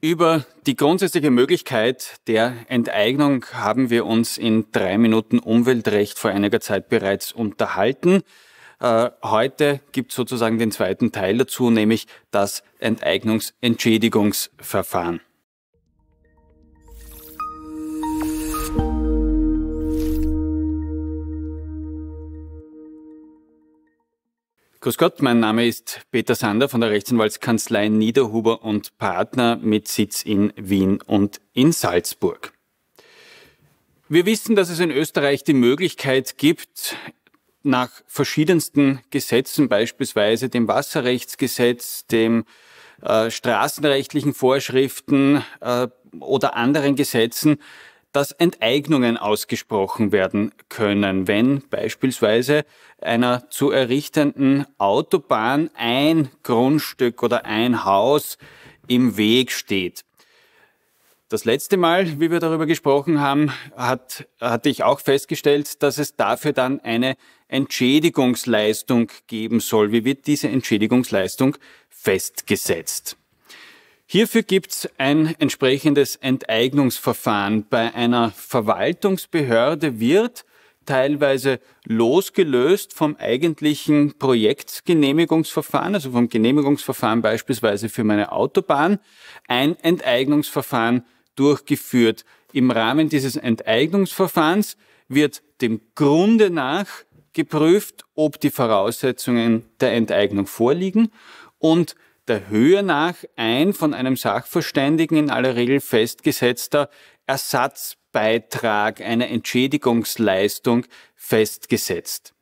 Über die grundsätzliche Möglichkeit der Enteignung haben wir uns in drei Minuten Umweltrecht vor einiger Zeit bereits unterhalten. Äh, heute gibt es sozusagen den zweiten Teil dazu, nämlich das Enteignungsentschädigungsverfahren. Grüß Gott, mein Name ist Peter Sander von der Rechtsanwaltskanzlei Niederhuber und Partner mit Sitz in Wien und in Salzburg. Wir wissen, dass es in Österreich die Möglichkeit gibt, nach verschiedensten Gesetzen, beispielsweise dem Wasserrechtsgesetz, dem äh, straßenrechtlichen Vorschriften äh, oder anderen Gesetzen, dass Enteignungen ausgesprochen werden können, wenn beispielsweise einer zu errichtenden Autobahn ein Grundstück oder ein Haus im Weg steht. Das letzte Mal, wie wir darüber gesprochen haben, hat, hatte ich auch festgestellt, dass es dafür dann eine Entschädigungsleistung geben soll. Wie wird diese Entschädigungsleistung festgesetzt? Hierfür gibt es ein entsprechendes Enteignungsverfahren. Bei einer Verwaltungsbehörde wird teilweise losgelöst vom eigentlichen Projektgenehmigungsverfahren, also vom Genehmigungsverfahren beispielsweise für meine Autobahn, ein Enteignungsverfahren durchgeführt. Im Rahmen dieses Enteignungsverfahrens wird dem Grunde nach geprüft, ob die Voraussetzungen der Enteignung vorliegen und der Höhe nach ein von einem Sachverständigen in aller Regel festgesetzter Ersatzbeitrag, eine Entschädigungsleistung festgesetzt.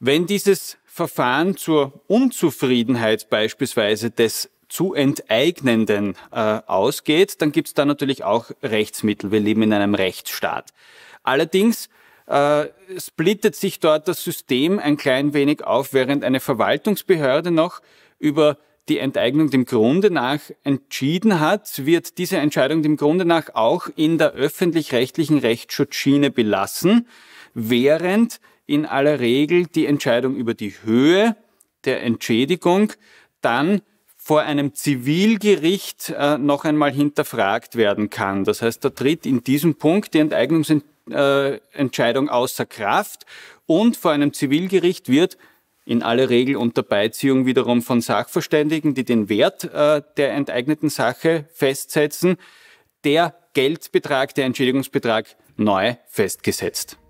Wenn dieses Verfahren zur Unzufriedenheit beispielsweise des zu enteignenden äh, ausgeht, dann gibt es da natürlich auch Rechtsmittel. Wir leben in einem Rechtsstaat. Allerdings äh, splittet sich dort das System ein klein wenig auf, während eine Verwaltungsbehörde noch über die Enteignung dem Grunde nach entschieden hat, wird diese Entscheidung dem Grunde nach auch in der öffentlich-rechtlichen Rechtsschutzschiene belassen, während in aller Regel die Entscheidung über die Höhe der Entschädigung dann vor einem Zivilgericht äh, noch einmal hinterfragt werden kann. Das heißt, da tritt in diesem Punkt die Enteignungsentscheidung äh, außer Kraft und vor einem Zivilgericht wird in aller Regel unter Beiziehung wiederum von Sachverständigen, die den Wert äh, der enteigneten Sache festsetzen, der Geldbetrag, der Entschädigungsbetrag neu festgesetzt.